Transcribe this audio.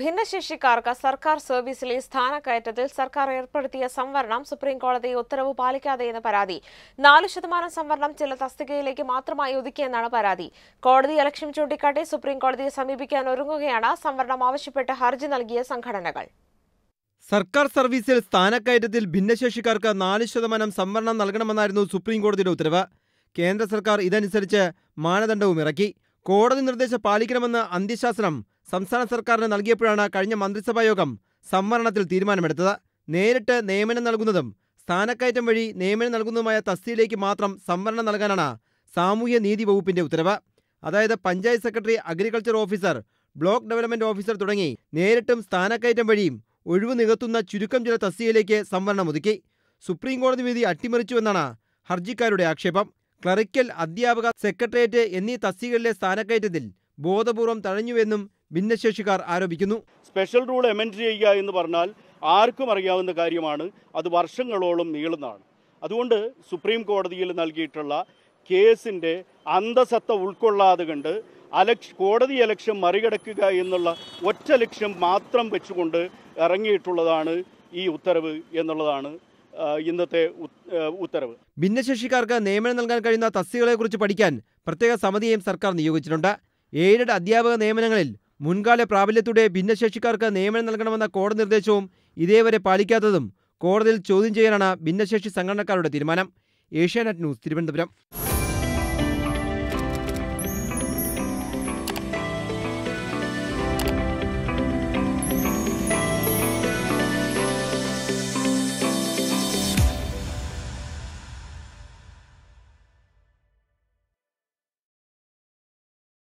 ഭിന്നശേഷിക്കാർക്ക് സർക്കാർ സർവീസിലെ സ്ഥാനക്കയറ്റത്തിൽ സർക്കാർ ഏർപ്പെടുത്തിയ സംവരണം സുപ്രീംകോടതി ഉത്തരവ് പാലിക്കാതെയെന്ന് പരാതി നാല് ശതമാനം സംവരണം ചില തസ്തികയിലേക്ക് മാത്രമായി ഒതുക്കിയെന്നാണ് പരാതി കോടതി അലക്ഷ്യം ചൂണ്ടിക്കാട്ടി സുപ്രീംകോടതിയെ സമീപിക്കാൻ ഒരുങ്ങുകയാണ് സംവരണം ആവശ്യപ്പെട്ട് ഹർജി നൽകിയ സംഘടനകൾ സർക്കാർ സർവീസിൽ സ്ഥാനക്കയറ്റത്തിൽ ഭിന്നശേഷിക്കാർക്ക് നാല് ശതമാനം സംവരണം നൽകണമെന്നായിരുന്നു സുപ്രീംകോടതിയുടെ ഉത്തരവ് കേന്ദ്ര സർക്കാർ ഇതനുസരിച്ച് മാനദണ്ഡവും ഇറക്കി കോടതി നിർദ്ദേശം പാലിക്കണമെന്ന് അന്ത്യശാസനം സംസ്ഥാന സർക്കാരിന് നൽകിയപ്പോഴാണ് കഴിഞ്ഞ മന്ത്രിസഭാ യോഗം സംവരണത്തിൽ തീരുമാനമെടുത്തത് നേരിട്ട് നിയമനം നൽകുന്നതും സ്ഥാനക്കയറ്റം വഴി നിയമനം നൽകുന്നതുമായ തസ്തിയിലേക്ക് മാത്രം സംവരണം നൽകാനാണ് സാമൂഹ്യ നീതി വകുപ്പിന്റെ ഉത്തരവ് അതായത് panchayat secretary agriculture officer block development officer തുടങ്ങി നേരിട്ടും സ്ഥാനക്കയറ്റം വഴിയും ഒഴിവു നികത്തുന്ന ചുരുക്കം ചില തസ്തികയിലേക്ക് സംവരണം ഒതുക്കി സുപ്രീം കോടതി വിധി അട്ടിമറിച്ചുവെന്നാണ് ഹർജിക്കാരുടെ ആക്ഷേപം ക്ലറിക്കൽ അധ്യാപക സെക്രട്ടേറിയറ്റ് എന്നീ തസ്തികളിലെ സ്ഥാനക്കയറ്റത്തിൽ ബോധപൂർവം തഴഞ്ഞുവെന്നും ഭിന്നശേഷിക്കാർ ആരോപിക്കുന്നു സ്പെഷ്യൽ റൂൾ എമെൻഡ് ചെയ്യുക എന്ന് പറഞ്ഞാൽ ആർക്കും അറിയാവുന്ന കാര്യമാണ് അത് വർഷങ്ങളോളം നീളുന്നതാണ് അതുകൊണ്ട് സുപ്രീം കോടതിയിൽ നൽകിയിട്ടുള്ള കേസിൻ്റെ അന്തസത്ത ഉൾക്കൊള്ളാതെ കണ്ട് അലക്ഷ കോടതി അലക്ഷ്യം മറികടക്കുക എന്നുള്ള ഒറ്റ ലക്ഷ്യം മാത്രം വെച്ചുകൊണ്ട് ഇറങ്ങിയിട്ടുള്ളതാണ് ഈ ഉത്തരവ് എന്നുള്ളതാണ് ഇന്നത്തെ ഉത്തരവ് ഭിന്നശേഷിക്കാർക്ക് നിയമനം നൽകാൻ കഴിയുന്ന തസ്തികളെക്കുറിച്ച് പഠിക്കാൻ പ്രത്യേക സമിതിയെയും സർക്കാർ നിയോഗിച്ചിട്ടുണ്ട് ഏഴ് അധ്യാപക നിയമനങ്ങളിൽ മുൻകാല പ്രാബല്യത്തോടെ ഭിന്നശേഷിക്കാർക്ക് നിയമനം നൽകണമെന്ന കോടതി നിർദ്ദേശവും ഇതേവരെ പാലിക്കാത്തതും കോടതിയിൽ ചോദ്യം ചെയ്യാനാണ് ഭിന്നശേഷി സംഘടനക്കാരുടെ തീരുമാനം ഏഷ്യാനെറ്റ് ന്യൂസ് തിരുവനന്തപുരം